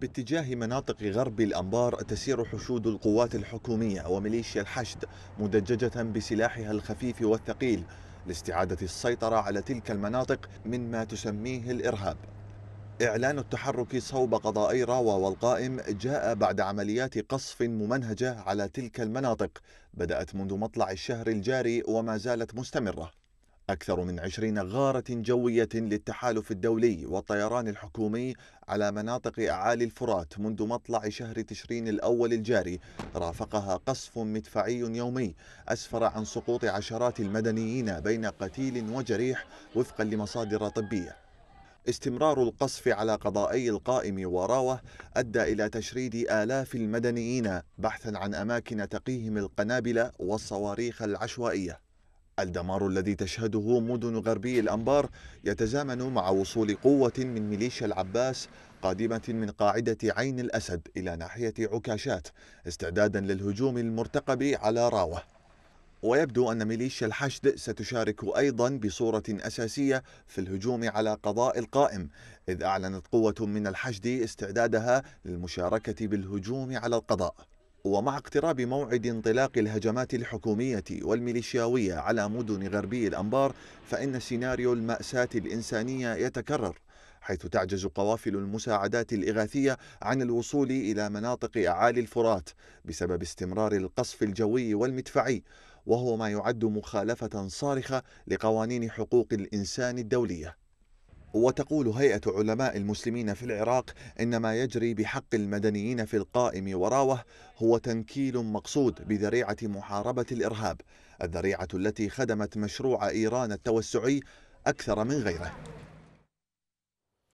باتجاه مناطق غرب الأنبار تسير حشود القوات الحكومية وميليشيا الحشد مدججة بسلاحها الخفيف والثقيل لاستعادة السيطرة على تلك المناطق مما تسميه الإرهاب إعلان التحرك صوب قضائي راوا والقائم جاء بعد عمليات قصف ممنهجة على تلك المناطق بدأت منذ مطلع الشهر الجاري وما زالت مستمرة أكثر من عشرين غارة جوية للتحالف الدولي والطيران الحكومي على مناطق أعالي الفرات منذ مطلع شهر تشرين الأول الجاري رافقها قصف مدفعي يومي أسفر عن سقوط عشرات المدنيين بين قتيل وجريح وفقا لمصادر طبية استمرار القصف على قضائي القائم وراوه أدى إلى تشريد آلاف المدنيين بحثا عن أماكن تقيهم القنابل والصواريخ العشوائية الدمار الذي تشهده مدن غربي الأنبار يتزامن مع وصول قوة من ميليشيا العباس قادمة من قاعدة عين الأسد إلى ناحية عكاشات استعدادا للهجوم المرتقب على راوة ويبدو أن ميليشيا الحشد ستشارك أيضا بصورة أساسية في الهجوم على قضاء القائم إذ أعلنت قوة من الحشد استعدادها للمشاركة بالهجوم على القضاء ومع اقتراب موعد انطلاق الهجمات الحكومية والميليشياوية على مدن غربي الأنبار فإن سيناريو المأساة الإنسانية يتكرر حيث تعجز قوافل المساعدات الإغاثية عن الوصول إلى مناطق أعالي الفرات بسبب استمرار القصف الجوي والمدفعي وهو ما يعد مخالفة صارخة لقوانين حقوق الإنسان الدولية وتقول هيئة علماء المسلمين في العراق إن ما يجري بحق المدنيين في القائم وراوه هو تنكيل مقصود بذريعة محاربة الإرهاب الذريعة التي خدمت مشروع إيران التوسعي أكثر من غيره